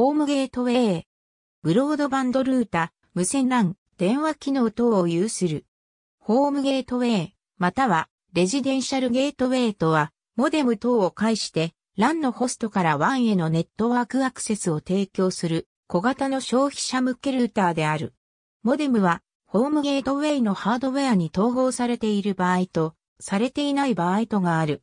ホームゲートウェイ、ブロードバンドルータ、無線 LAN、電話機能等を有する。ホームゲートウェイ、またはレジデンシャルゲートウェイとは、モデム等を介して、LAN のホストから WAN へのネットワークアクセスを提供する小型の消費者向けルーターである。モデムはホームゲートウェイのハードウェアに統合されている場合と、されていない場合とがある。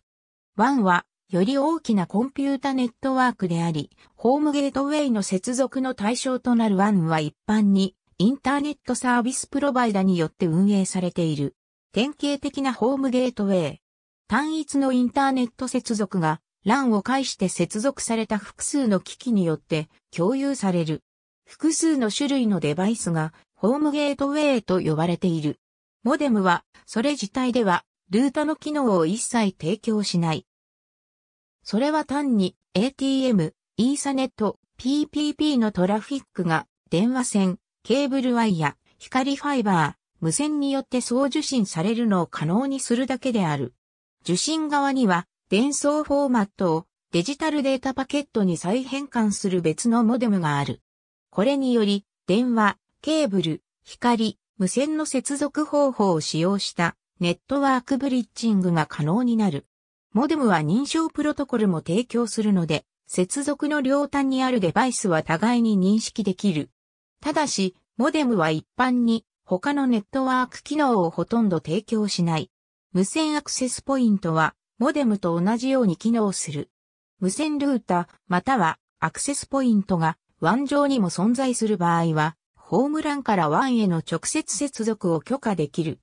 WAN はより大きなコンピュータネットワークであり、ホームゲートウェイの接続の対象となる WAN は一般にインターネットサービスプロバイダによって運営されている。典型的なホームゲートウェイ。単一のインターネット接続が LAN を介して接続された複数の機器によって共有される。複数の種類のデバイスがホームゲートウェイと呼ばれている。モデムはそれ自体ではルートの機能を一切提供しない。それは単に ATM、イーサネット、PPP のトラフィックが電話線、ケーブルワイヤ、光ファイバー、無線によって送受信されるのを可能にするだけである。受信側には伝送フォーマットをデジタルデータパケットに再変換する別のモデムがある。これにより電話、ケーブル、光、無線の接続方法を使用したネットワークブリッジングが可能になる。モデムは認証プロトコルも提供するので、接続の両端にあるデバイスは互いに認識できる。ただし、モデムは一般に他のネットワーク機能をほとんど提供しない。無線アクセスポイントは、モデムと同じように機能する。無線ルータ、またはアクセスポイントが湾上にも存在する場合は、ホームランから湾への直接接続を許可できる。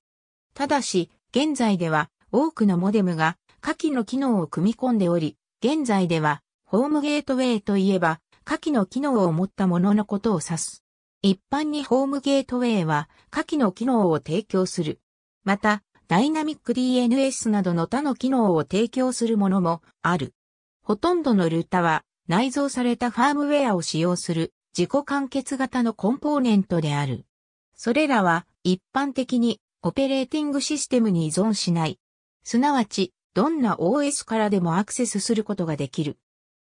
ただし、現在では多くのモデムが下記の機能を組み込んでおり、現在では、ホームゲートウェイといえば、下記の機能を持ったもののことを指す。一般にホームゲートウェイは、下記の機能を提供する。また、ダイナミック DNS などの他の機能を提供するものもある。ほとんどのルータは内蔵されたファームウェアを使用する自己完結型のコンポーネントである。それらは一般的にオペレーティングシステムに依存しない。すなわちどんな OS からでもアクセスすることができる。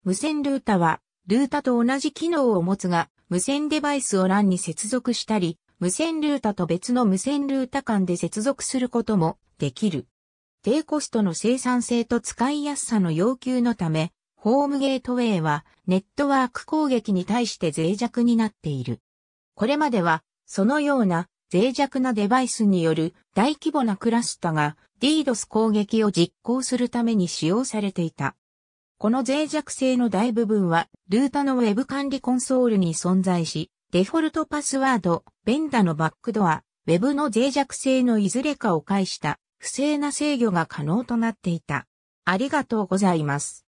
無線ルータは、ルータと同じ機能を持つが、無線デバイスを LAN に接続したり、無線ルータと別の無線ルータ間で接続することもできる。低コストの生産性と使いやすさの要求のため、ホームゲートウェイはネットワーク攻撃に対して脆弱になっている。これまでは、そのような脆弱なデバイスによる大規模なクラスタが DDoS 攻撃を実行するために使用されていた。この脆弱性の大部分は、ルータのウェブ管理コンソールに存在し、デフォルトパスワード、ベンダのバックドア、ウェブの脆弱性のいずれかを介した不正な制御が可能となっていた。ありがとうございます。